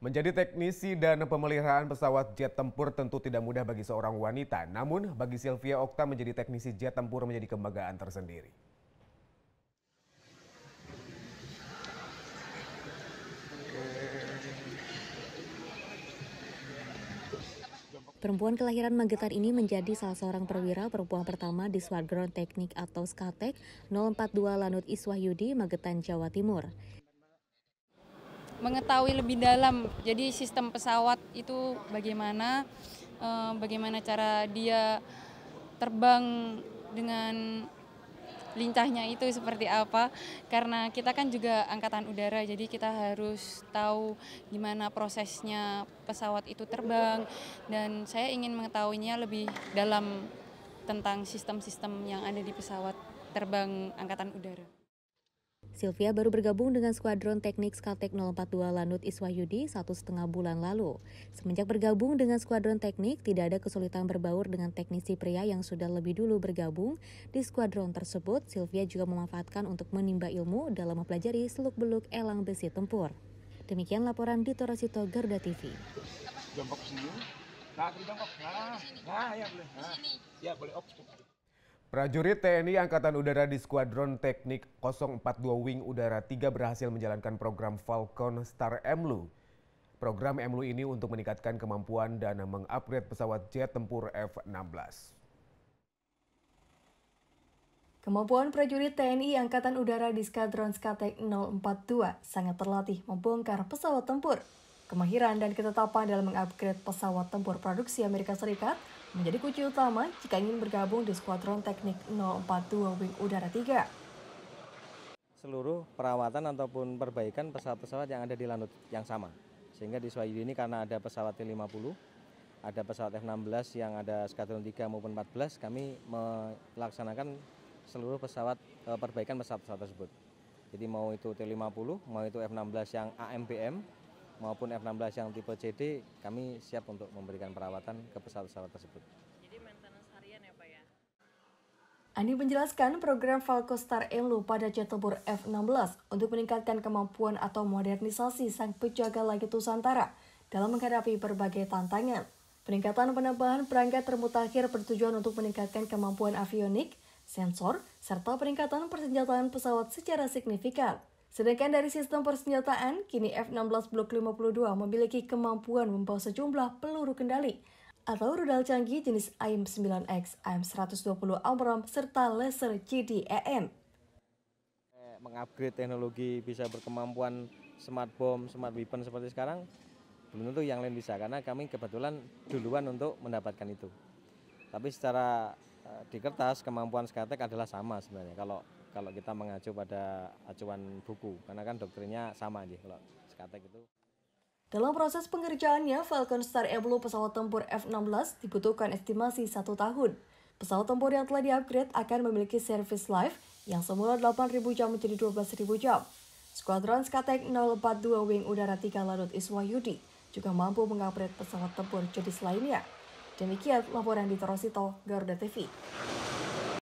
Menjadi teknisi dan pemeliharaan pesawat jet tempur tentu tidak mudah bagi seorang wanita. Namun bagi Sylvia Okta menjadi teknisi jet tempur menjadi kebanggaan tersendiri. Perempuan kelahiran Magetan ini menjadi salah seorang perwira perempuan pertama di Squadron Teknik atau Skatek 042 Lanut Iswahyudi, Magetan, Jawa Timur mengetahui lebih dalam. Jadi sistem pesawat itu bagaimana, uh, bagaimana cara dia terbang dengan lincahnya itu seperti apa karena kita kan juga angkatan udara jadi kita harus tahu gimana prosesnya pesawat itu terbang dan saya ingin mengetahuinya lebih dalam tentang sistem-sistem yang ada di pesawat terbang angkatan udara. Sylvia baru bergabung dengan skuadron teknik Skaltek 042 Lanut Iswahyudi satu setengah bulan lalu. Semenjak bergabung dengan skuadron teknik, tidak ada kesulitan berbaur dengan teknisi pria yang sudah lebih dulu bergabung. Di skuadron tersebut, Sylvia juga memanfaatkan untuk menimba ilmu dalam mempelajari seluk-beluk elang besi tempur. Demikian laporan di Torasito Garuda TV. Prajurit TNI Angkatan Udara di Skuadron Teknik 042 Wing Udara 3 berhasil menjalankan program Falcon Star MLU. Program MLU ini untuk meningkatkan kemampuan dan mengupgrade pesawat jet tempur F-16. Kemampuan prajurit TNI Angkatan Udara di Skadron Skatek 042 sangat terlatih membongkar pesawat tempur Kemahiran dan ketetapan dalam mengupgrade pesawat tempur produksi Amerika Serikat menjadi kunci utama jika ingin bergabung di Skuadron Teknik 042 Wing Udara 3. Seluruh perawatan ataupun perbaikan pesawat-pesawat yang ada di lanut yang sama. Sehingga di Swahili ini karena ada pesawat T-50, ada pesawat F-16 yang ada Skadron 3 maupun 14, kami melaksanakan seluruh pesawat eh, perbaikan pesawat-pesawat tersebut. Jadi mau itu T-50, mau itu F-16 yang AMBM, maupun F-16 yang tipe CD, kami siap untuk memberikan perawatan ke pesawat-pesawat tersebut. Jadi maintenance harian ya Pak ya? Andi menjelaskan program Falco Star Elo pada jet tempur F-16 untuk meningkatkan kemampuan atau modernisasi sang penjaga langit Nusantara dalam menghadapi berbagai tantangan. Peningkatan penambahan perangkat termutakhir bertujuan untuk meningkatkan kemampuan avionik, sensor, serta peningkatan persenjataan pesawat secara signifikan. Sedangkan dari sistem persenjataan, kini F-16 Block 52 memiliki kemampuan membawa sejumlah peluru kendali atau rudal canggih jenis AIM-9X, AIM-120 Amram, serta laser GDEM. Mengupgrade teknologi bisa berkemampuan smart bomb, smart weapon seperti sekarang, belum tentu yang lain bisa karena kami kebetulan duluan untuk mendapatkan itu. Tapi secara eh, di kertas kemampuan Skatek adalah sama sebenarnya. Kalau kalau kita mengacu pada acuan buku karena kan doktrinnya sama aja kalau sekatek itu. Dalam proses pengerjaannya, Falcon Star Eblu pesawat tempur F-16 dibutuhkan estimasi satu tahun. Pesawat tempur yang telah diupgrade akan memiliki service life yang semula 8.000 jam menjadi 12.000 jam. Skuadron Skatek 042 Wing Udara 3 Lanut Iswayudi juga mampu mengupgrade pesawat tempur jenis lainnya. Demikian laporan di Torosito, Garuda TV.